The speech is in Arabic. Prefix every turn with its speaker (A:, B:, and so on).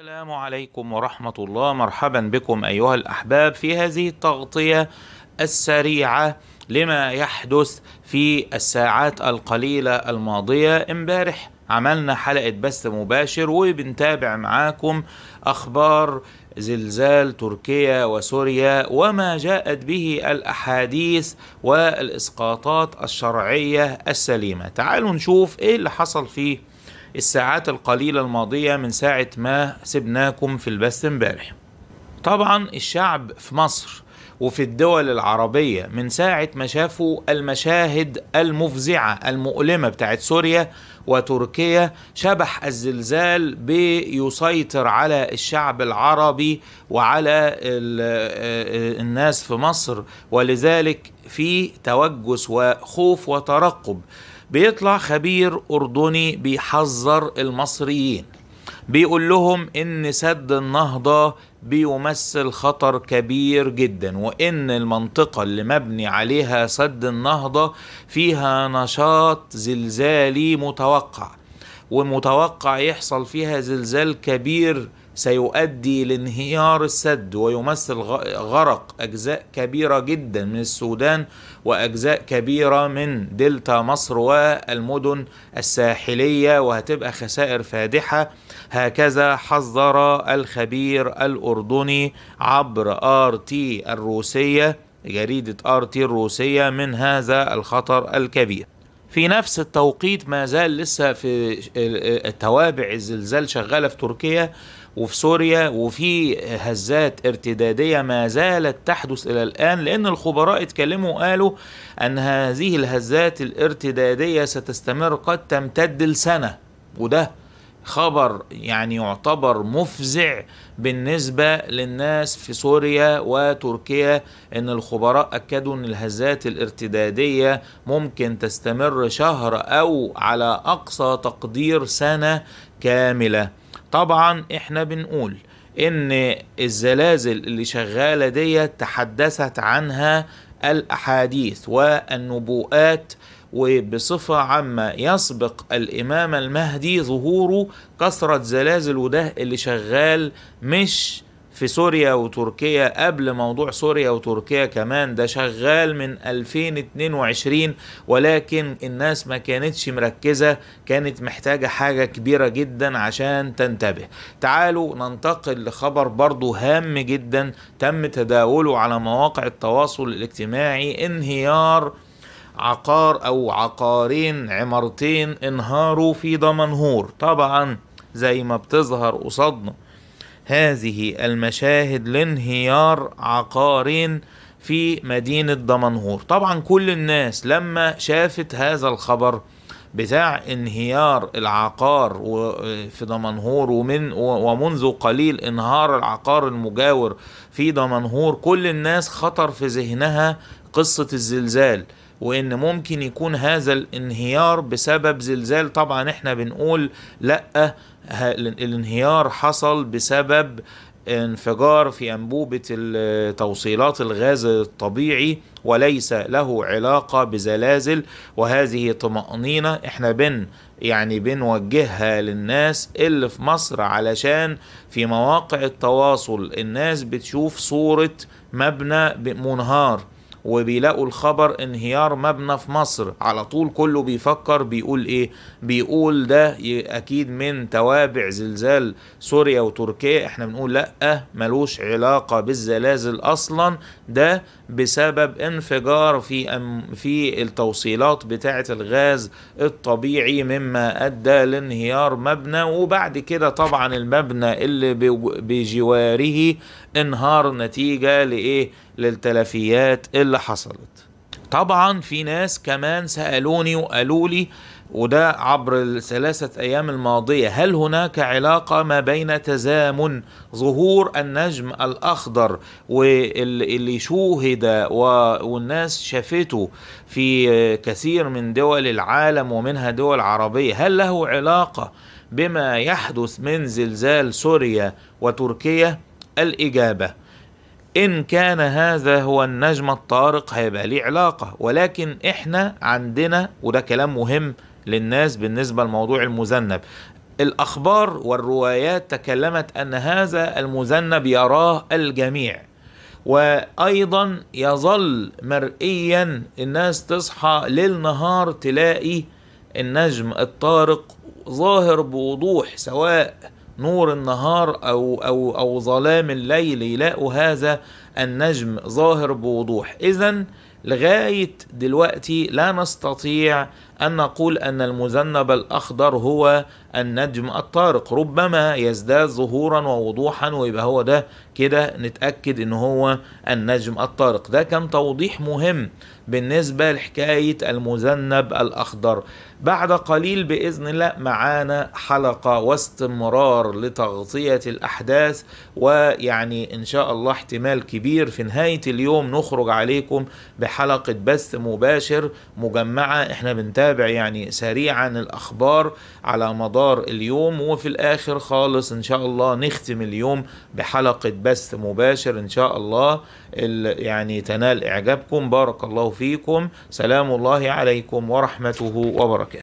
A: السلام عليكم ورحمة الله مرحبا بكم أيها الأحباب في هذه التغطية السريعة لما يحدث في الساعات القليلة الماضية امبارح عملنا حلقة بث مباشر وبنتابع معاكم أخبار زلزال تركيا وسوريا وما جاءت به الأحاديث والإسقاطات الشرعية السليمة تعالوا نشوف إيه اللي حصل في الساعات القليلة الماضية من ساعة ما سبناكم في البث امبارح طبعا الشعب في مصر وفي الدول العربية من ساعة ما شافوا المشاهد المفزعة المؤلمة بتاعت سوريا وتركيا شبح الزلزال بيسيطر على الشعب العربي وعلى آه، الناس في مصر ولذلك في توجس وخوف وترقب بيطلع خبير أردني بيحذر المصريين بيقول لهم ان سد النهضه بيمثل خطر كبير جدا وان المنطقه اللي مبني عليها سد النهضه فيها نشاط زلزالي متوقع ومتوقع يحصل فيها زلزال كبير سيؤدي لانهيار السد ويمثل غرق أجزاء كبيرة جدا من السودان وأجزاء كبيرة من دلتا مصر والمدن الساحلية وهتبقى خسائر فادحة هكذا حذر الخبير الأردني عبر آر تي الروسية جريدة آر تي الروسية من هذا الخطر الكبير في نفس التوقيت ما زال لسه في توابع الزلزال شغاله في تركيا وفي سوريا وفي هزات ارتداديه ما زالت تحدث الى الان لان الخبراء اتكلموا وقالوا ان هذه الهزات الارتداديه ستستمر قد تمتد لسنه وده خبر يعني يعتبر مفزع بالنسبة للناس في سوريا وتركيا ان الخبراء اكدوا ان الهزات الارتدادية ممكن تستمر شهر او على اقصى تقدير سنة كاملة طبعا احنا بنقول ان الزلازل اللي شغالة دي تحدثت عنها الاحاديث والنبوءات وبصفة عامة يسبق الإمام المهدي ظهوره كثرة زلازل وده اللي شغال مش في سوريا وتركيا قبل موضوع سوريا وتركيا كمان ده شغال من 2022 ولكن الناس ما كانتش مركزة كانت محتاجة حاجة كبيرة جدا عشان تنتبه تعالوا ننتقل لخبر برضو هام جدا تم تداوله على مواقع التواصل الاجتماعي انهيار عقار او عقارين عمارتين انهاروا في دمنهور طبعا زي ما بتظهر قصادنا هذه المشاهد لانهيار عقارين في مدينة دمنهور طبعا كل الناس لما شافت هذا الخبر بتاع انهيار العقار في دمنهور ومن ومنذ قليل انهار العقار المجاور في دمنهور كل الناس خطر في ذهنها قصة الزلزال وان ممكن يكون هذا الانهيار بسبب زلزال طبعا احنا بنقول لا الانهيار حصل بسبب انفجار في انبوبه توصيلات الغاز الطبيعي وليس له علاقه بزلازل وهذه طمانينه احنا بن يعني بنوجهها للناس اللي في مصر علشان في مواقع التواصل الناس بتشوف صوره مبنى منهار وبيلاقوا الخبر انهيار مبنى في مصر على طول كله بيفكر بيقول ايه بيقول ده اكيد من توابع زلزال سوريا وتركيا احنا بنقول لا ملوش علاقه بالزلازل اصلا ده بسبب انفجار في في التوصيلات بتاعه الغاز الطبيعي مما ادى لانهيار مبنى وبعد كده طبعا المبنى اللي بجواره انهار نتيجه لايه للتلفيات اللي اللي حصلت طبعا في ناس كمان سألوني وقالوا لي وده عبر الثلاثة أيام الماضية هل هناك علاقة ما بين تزامن ظهور النجم الأخضر واللي شوهد والناس شافته في كثير من دول العالم ومنها دول عربية هل له علاقة بما يحدث من زلزال سوريا وتركيا الإجابة ان كان هذا هو النجم الطارق هيبقى ليه علاقه ولكن احنا عندنا وده كلام مهم للناس بالنسبه لموضوع المذنب الاخبار والروايات تكلمت ان هذا المذنب يراه الجميع وايضا يظل مرئيا الناس تصحى ليل نهار تلاقي النجم الطارق ظاهر بوضوح سواء نور النهار أو, أو, أو ظلام الليل يلاقوا هذا النجم ظاهر بوضوح إذا لغايه دلوقتي لا نستطيع ان نقول ان المذنب الاخضر هو النجم الطارق ربما يزداد ظهورا ووضوحا ويبقى هو ده كده نتاكد ان هو النجم الطارق ده كان توضيح مهم بالنسبه لحكايه المذنب الاخضر بعد قليل باذن الله معانا حلقه واستمرار لتغطيه الاحداث ويعني ان شاء الله احتمال كبير في نهايه اليوم نخرج عليكم بحلقة بث مباشر مجمعة احنا بنتابع يعني سريعا الأخبار على مدار اليوم وفي الآخر خالص إن شاء الله نختم اليوم بحلقة بث مباشر إن شاء الله يعني تنال إعجابكم بارك الله فيكم سلام الله عليكم ورحمته وبركاته